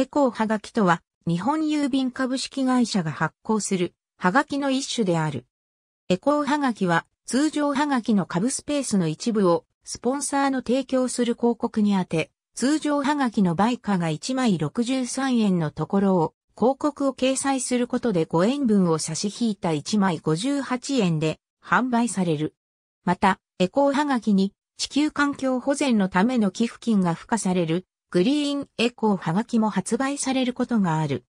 エコーはがきとは、日本郵便株式会社が発行する、はがきの一種である。エコーはがきは、通常はがきの株スペースの一部を、スポンサーの提供する広告に当て、通常はがきの売価が1枚63円のところを、広告を掲載することで5円分を差し引いた1枚58円で販売される。また、エコーはがきに地球環境保全のための寄付金が付加されるグリーンエコーはがきも発売されることがある。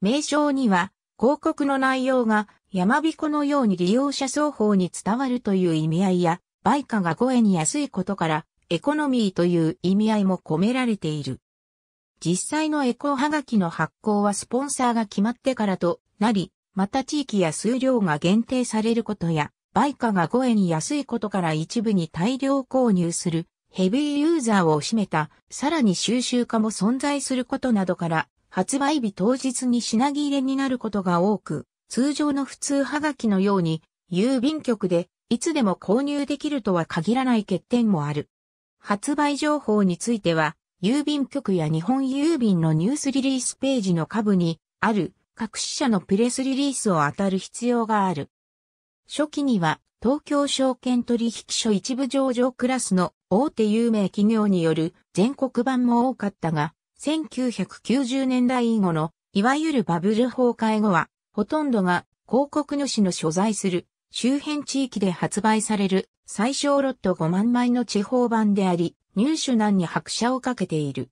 名称には、広告の内容が山彦のように利用者双方に伝わるという意味合いや、売価が5円に安いことから、エコノミーという意味合いも込められている。実際のエコーはがきの発行はスポンサーが決まってからとなり、また地域や数量が限定されることや、売価が5円安いことから一部に大量購入するヘビーユーザーを占めた、さらに収集家も存在することなどから、発売日当日に品切れになることが多く、通常の普通はがきのように、郵便局でいつでも購入できるとは限らない欠点もある。発売情報については、郵便局や日本郵便のニュースリリースページの下部にある各支社のプレスリリースを当たる必要がある。初期には東京証券取引所一部上場クラスの大手有名企業による全国版も多かったが、1990年代以後のいわゆるバブル崩壊後は、ほとんどが広告主の所在する周辺地域で発売される最小ロット5万枚の地方版であり、入手難に拍車をかけている。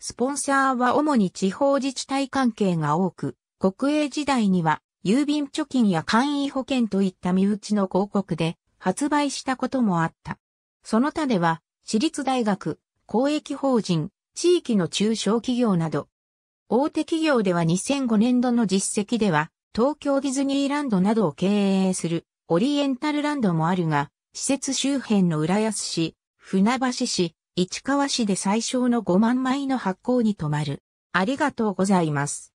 スポンサーは主に地方自治体関係が多く、国営時代には郵便貯金や簡易保険といった身内の広告で発売したこともあった。その他では、私立大学、公益法人、地域の中小企業など、大手企業では2005年度の実績では、東京ディズニーランドなどを経営するオリエンタルランドもあるが、施設周辺の浦安市、船橋市、市川市で最小の5万枚の発行に止まる。ありがとうございます。